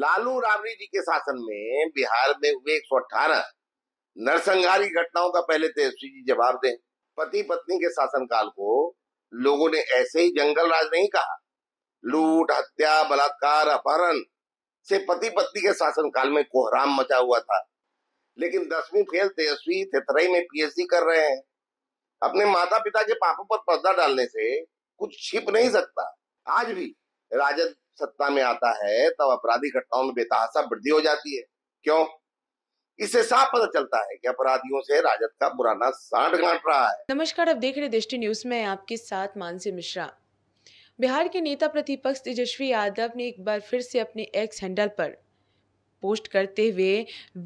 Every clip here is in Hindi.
लालू राबड़ी जी के शासन में बिहार में हुए एक सौ अठारह नरसंहारी घटनाओं का पहले तेजस्वी तो जी जवाब दें पति पत्नी के शासन काल को लोगों ने ऐसे ही जंगल राज नहीं कहा लूट हत्या बलात्कार अपहरण से पति पत्नी के शासन काल में कोहराम मचा हुआ था लेकिन दसवीं फेल तेजस्वी तो तेतरई में पीएचडी कर रहे हैं अपने माता पिता के पापों पर पर्दा डालने से कुछ छिप नहीं सकता आज भी राजद सत्ता में आता है तब अपराधी घटनाओं में बेतहासा वृद्धि हो जाती है क्यों इससे साफ पता चलता है कि अपराधियों से राजद का पुराना सांठ घाट रहा है नमस्कार अब देख रहे दृष्टि न्यूज में आपके साथ मानसी मिश्रा बिहार के नेता प्रतिपक्ष तेजस्वी यादव ने एक बार फिर से अपने एक्स हैंडल पर पोस्ट करते हुए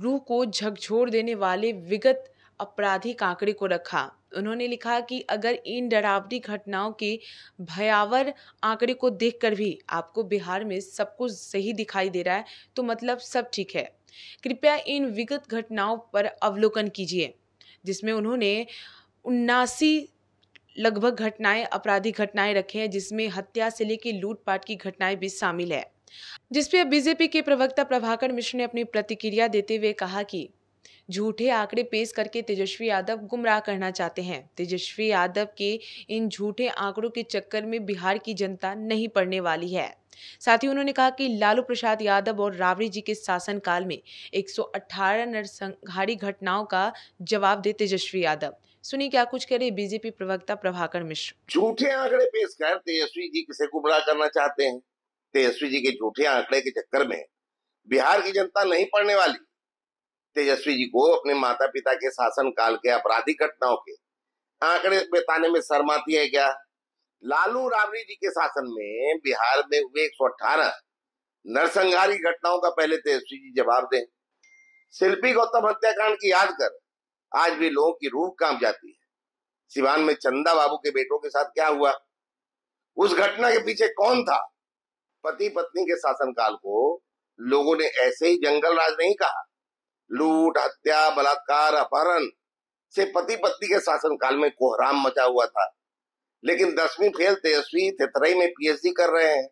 रू को झकझोर देने वाले विगत अपराधी आंकड़े को रखा उन्होंने लिखा कि अगर इन डरावनी घटनाओं के भयावर आंकड़े को देखकर भी आपको बिहार में सब कुछ सही दिखाई दे रहा है तो मतलब सब ठीक है कृपया इन विगत घटनाओं पर अवलोकन कीजिए जिसमें उन्होंने उन्नासी लगभग घटनाएं आपराधिक घटनाएं रखे हैं जिसमें हत्या से लेकर लूटपाट की घटनाएं भी शामिल है जिसपे बीजेपी के प्रवक्ता प्रभाकर मिश्र ने अपनी प्रतिक्रिया देते हुए कहा कि झूठे आंकड़े पेश करके तेजस्वी यादव गुमराह करना चाहते हैं तेजस्वी यादव के इन झूठे आंकड़ों के चक्कर में बिहार की जनता नहीं पड़ने वाली है साथ ही उन्होंने कहा कि लालू प्रसाद यादव और रावड़ी जी के शासनकाल में 118 नरसंहारी घटनाओं का जवाब दे तेजस्वी यादव सुनिए क्या कुछ करे बीजेपी प्रवक्ता प्रभाकर मिश्र झूठे आंकड़े पेश कर तेजस्वी जी किसे गुमराह करना चाहते हैं तेजस्वी जी के झूठे आंकड़े के चक्कर में बिहार की जनता नहीं पड़ने वाली तेजस्वी जी को अपने माता पिता के शासन काल के आपराधिक घटनाओं के आंकड़े बताने में शर्माती है क्या लालू राबड़ी जी के शासन में बिहार में हुए एक सौ अठारह नरसंहारी घटनाओं का पहले तेजस्वी जी जवाब दें शिल्पी गौतम हत्याकांड की याद कर आज भी लोगों की रूह काम जाती है सिवान में चंदा बाबू के बेटों के साथ क्या हुआ उस घटना के पीछे कौन था पति पत्नी के शासनकाल को लोगों ने ऐसे ही जंगल राज नहीं कहा लूट हत्या बलात्कार अपहरण से पति पत्नी के शासन काल में कोहराम मचा हुआ था लेकिन दसवीं फेल तेजस्वी तेतरई में पीएचडी कर रहे हैं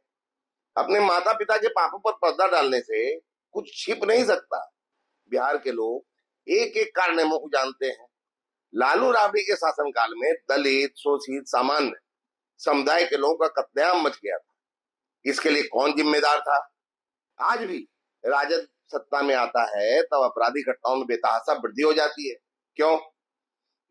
अपने माता पिता के पापों पर पर्दा डालने से कुछ छिप नहीं सकता बिहार के लोग एक एक कारण को जानते हैं लालू राबड़ी के शासन काल में दलित शोषित सामान्य समुदाय के लोगों का कत्याम मच गया था इसके लिए कौन जिम्मेदार था आज भी राजद सत्ता में आता है तब अपराधी घटनाओं में बेतहासा वृद्धि हो जाती है क्यों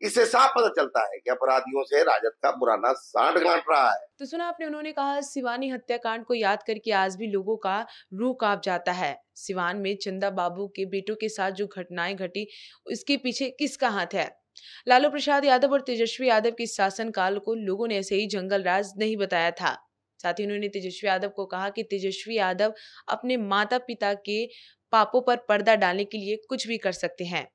इससे साफ पता चलता है कि अपराधियों से राजद का पुराना सांठ गांट रहा है तो सुना आपने उन्होंने कहा सिवानी हत्याकांड को याद करके आज भी लोगों का रूह कांप जाता है सिवान में चंदा बाबू के बेटों के साथ जो घटनाएं घटी उसके पीछे किसका हाथ है लालू प्रसाद यादव और तेजस्वी यादव के शासन काल को लोगों ने ऐसे ही जंगल राज नहीं बताया था साथ ही उन्होंने तेजस्वी यादव को कहा कि तेजस्वी यादव अपने माता पिता के पापों पर पर्दा डालने के लिए कुछ भी कर सकते हैं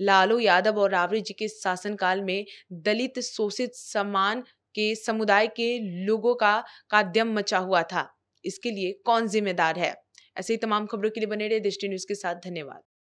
लालू यादव और रावरी जी के शासनकाल में दलित शोषित समान के समुदाय के लोगों का काद्यम मचा हुआ था इसके लिए कौन जिम्मेदार है ऐसे ही तमाम खबरों के लिए बने रहे दृष्टि न्यूज के साथ धन्यवाद